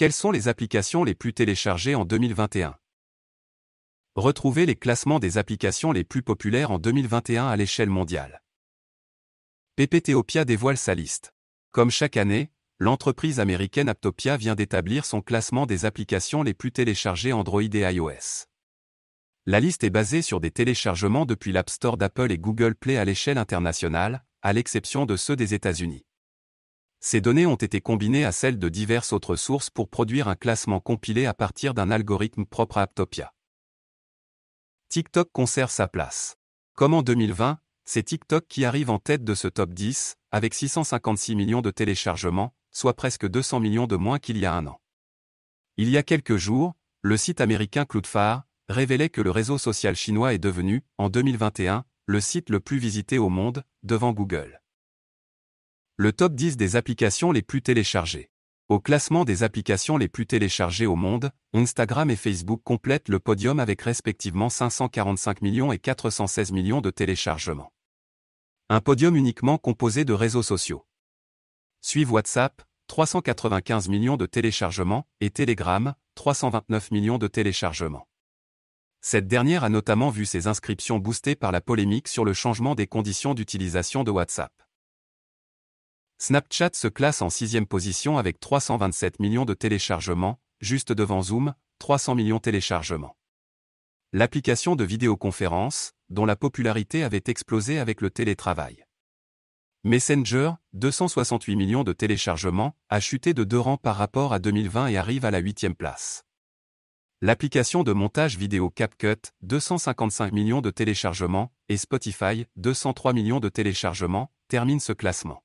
Quelles sont les applications les plus téléchargées en 2021 Retrouvez les classements des applications les plus populaires en 2021 à l'échelle mondiale. PPTopia dévoile sa liste. Comme chaque année, l'entreprise américaine Aptopia vient d'établir son classement des applications les plus téléchargées Android et iOS. La liste est basée sur des téléchargements depuis l'App Store d'Apple et Google Play à l'échelle internationale, à l'exception de ceux des États-Unis. Ces données ont été combinées à celles de diverses autres sources pour produire un classement compilé à partir d'un algorithme propre à Aptopia. TikTok conserve sa place. Comme en 2020, c'est TikTok qui arrive en tête de ce top 10, avec 656 millions de téléchargements, soit presque 200 millions de moins qu'il y a un an. Il y a quelques jours, le site américain CloudFar révélait que le réseau social chinois est devenu, en 2021, le site le plus visité au monde, devant Google le top 10 des applications les plus téléchargées. Au classement des applications les plus téléchargées au monde, Instagram et Facebook complètent le podium avec respectivement 545 millions et 416 millions de téléchargements. Un podium uniquement composé de réseaux sociaux. Suivent WhatsApp, 395 millions de téléchargements, et Telegram, 329 millions de téléchargements. Cette dernière a notamment vu ses inscriptions boostées par la polémique sur le changement des conditions d'utilisation de WhatsApp. Snapchat se classe en sixième position avec 327 millions de téléchargements, juste devant Zoom, 300 millions de téléchargements. L'application de vidéoconférence, dont la popularité avait explosé avec le télétravail. Messenger, 268 millions de téléchargements, a chuté de deux rangs par rapport à 2020 et arrive à la huitième place. L'application de montage vidéo CapCut, 255 millions de téléchargements, et Spotify, 203 millions de téléchargements, termine ce classement.